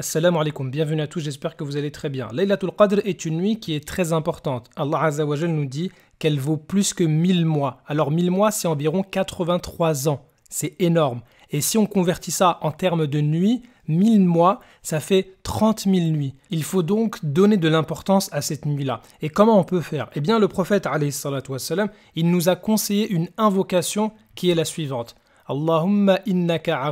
Assalamu alaikum, bienvenue à tous, j'espère que vous allez très bien. Laylatul Qadr est une nuit qui est très importante. Allah nous dit qu'elle vaut plus que 1000 mois. Alors 1000 mois, c'est environ 83 ans. C'est énorme. Et si on convertit ça en termes de nuit, 1000 mois, ça fait 30 000 nuits. Il faut donc donner de l'importance à cette nuit-là. Et comment on peut faire Eh bien, le prophète, wassalam, il nous a conseillé une invocation qui est la suivante. Allahumma innaka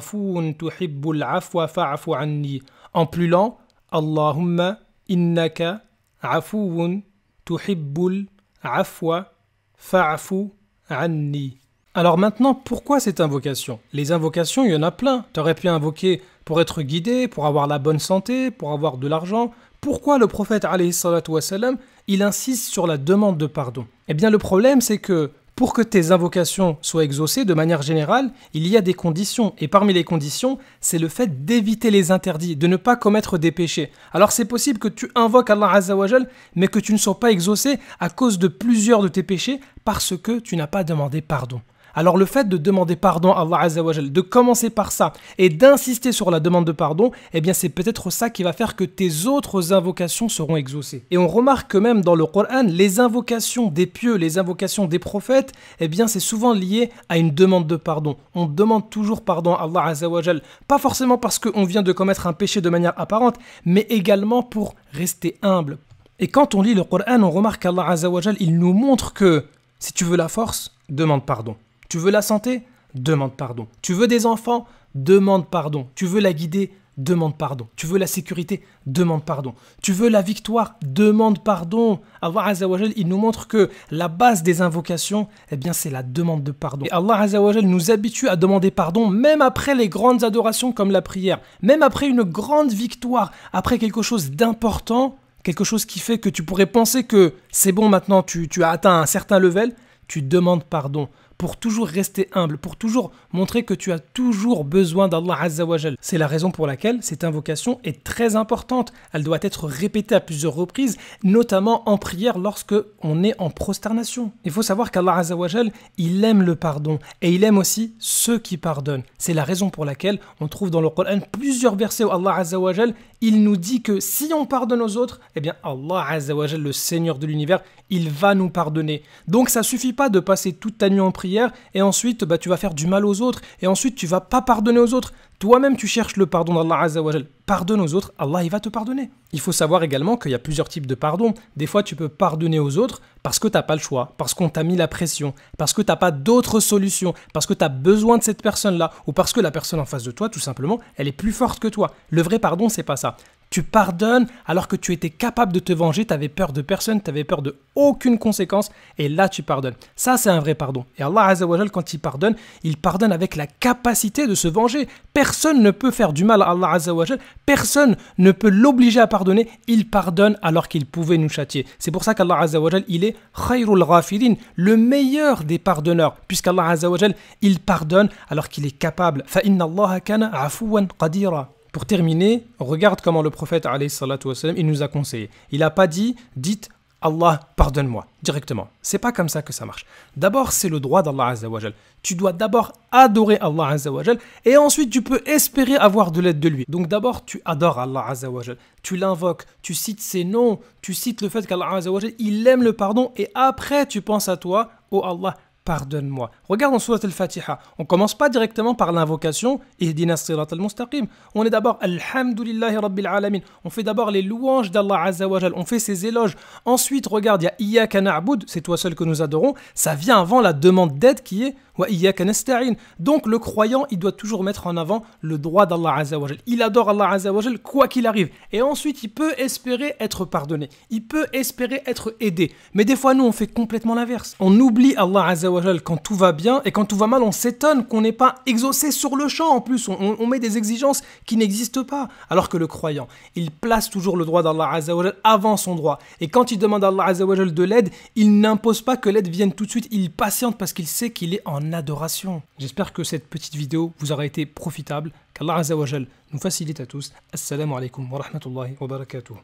tuhibbul afwa anni. En plus lent, Allahumma innaka afuwun tuhibbul afwa fa'afu anni. Alors maintenant, pourquoi cette invocation Les invocations, il y en a plein. Tu aurais pu invoquer pour être guidé, pour avoir la bonne santé, pour avoir de l'argent. Pourquoi le prophète salam, il insiste sur la demande de pardon Eh bien le problème c'est que pour que tes invocations soient exaucées, de manière générale, il y a des conditions. Et parmi les conditions, c'est le fait d'éviter les interdits, de ne pas commettre des péchés. Alors c'est possible que tu invoques Allah Azzawajal, mais que tu ne sois pas exaucé à cause de plusieurs de tes péchés parce que tu n'as pas demandé pardon. Alors le fait de demander pardon à Allah Azzawajal, de commencer par ça et d'insister sur la demande de pardon, eh bien c'est peut-être ça qui va faire que tes autres invocations seront exaucées. Et on remarque que même dans le Qur'an, les invocations des pieux, les invocations des prophètes, eh bien c'est souvent lié à une demande de pardon. On demande toujours pardon à Allah Azzawajal, pas forcément parce qu'on vient de commettre un péché de manière apparente, mais également pour rester humble. Et quand on lit le Qur'an, on remarque qu'Allah Azzawajal, il nous montre que si tu veux la force, demande pardon. Tu veux la santé Demande pardon. Tu veux des enfants Demande pardon. Tu veux la guider Demande pardon. Tu veux la sécurité Demande pardon. Tu veux la victoire Demande pardon. Allah il nous montre que la base des invocations, eh bien, c'est la demande de pardon. Et Allah nous habitue à demander pardon même après les grandes adorations comme la prière, même après une grande victoire, après quelque chose d'important, quelque chose qui fait que tu pourrais penser que c'est bon maintenant, tu as atteint un certain level, tu demandes pardon pour toujours rester humble, pour toujours montrer que tu as toujours besoin d'Allah Azzawajal. C'est la raison pour laquelle cette invocation est très importante. Elle doit être répétée à plusieurs reprises, notamment en prière lorsque on est en prosternation. Il faut savoir qu'Allah Azzawajal, il aime le pardon et il aime aussi ceux qui pardonnent. C'est la raison pour laquelle on trouve dans le Coran plusieurs versets où Allah Azzawajal il nous dit que si on pardonne aux autres, eh bien Allah le Seigneur de l'univers, il va nous pardonner. Donc ça suffit pas de passer toute ta nuit en prière et ensuite bah, tu vas faire du mal aux autres et ensuite tu vas pas pardonner aux autres. Toi-même tu cherches le pardon d'Allah pardonne aux autres, Allah il va te pardonner. Il faut savoir également qu'il y a plusieurs types de pardon. Des fois, tu peux pardonner aux autres parce que t'as pas le choix, parce qu'on t'a mis la pression, parce que t'as pas d'autres solutions, parce que tu as besoin de cette personne-là, ou parce que la personne en face de toi, tout simplement, elle est plus forte que toi. Le vrai pardon, c'est pas ça. Tu pardonnes alors que tu étais capable de te venger, tu avais peur de personne, tu avais peur de aucune conséquence, et là tu pardonnes. Ça, c'est un vrai pardon. Et Allah Azzawajal, quand il pardonne, il pardonne avec la capacité de se venger. Personne ne peut faire du mal à Allah Azzawajal, personne ne peut l'obliger à pardonner. Il pardonne alors qu'il pouvait nous châtier. C'est pour ça qu'Allah Azzawajal, il est Khairul Rafirin, le meilleur des pardonneurs, puisqu'Allah Azzawajal, il pardonne alors qu'il est capable. Fa'inna Allah kana afuwan qadira » Pour terminer, regarde comment le prophète il nous a conseillé. Il n'a pas dit dites Allah pardonne-moi directement. C'est pas comme ça que ça marche. D'abord, c'est le droit d'Allah Tu dois d'abord adorer Allah et ensuite tu peux espérer avoir de l'aide de lui. Donc d'abord, tu adores Allah Tu l'invoques, tu cites ses noms, tu cites le fait qu'Allah il aime le pardon et après tu penses à toi, oh Allah, pardonne-moi. Regarde en Surat al-Fatiha, on commence pas directement par l'invocation mustaqim On est d'abord Alhamdulillahi Rabbil Alamin. On fait d'abord les louanges d'Allah Azzawajal, on fait ses éloges. Ensuite, regarde, il y a c'est toi seul que nous adorons. Ça vient avant la demande d'aide qui est Wa Iyaka nasta'in. Donc le croyant, il doit toujours mettre en avant le droit d'Allah Azzawajal. Il adore Allah Azzawajal quoi qu'il arrive. Et ensuite, il peut espérer être pardonné. Il peut espérer être aidé. Mais des fois, nous, on fait complètement l'inverse. On oublie Allah Azzawajal quand tout va bien et quand tout va mal, on s'étonne qu'on n'est pas exaucé sur le champ en plus. On, met des exigences qui n'existent pas. Alors que le croyant, il place toujours le droit d'Allah avant son droit. Et quand il demande à Allah de l'aide, il n'impose pas que l'aide vienne tout de suite. Il patiente parce qu'il sait qu'il est en adoration. J'espère que cette petite vidéo vous aura été profitable. Qu'Allah nous facilite à tous. Assalamu alaikum wa rahmatullahi wa barakatuh.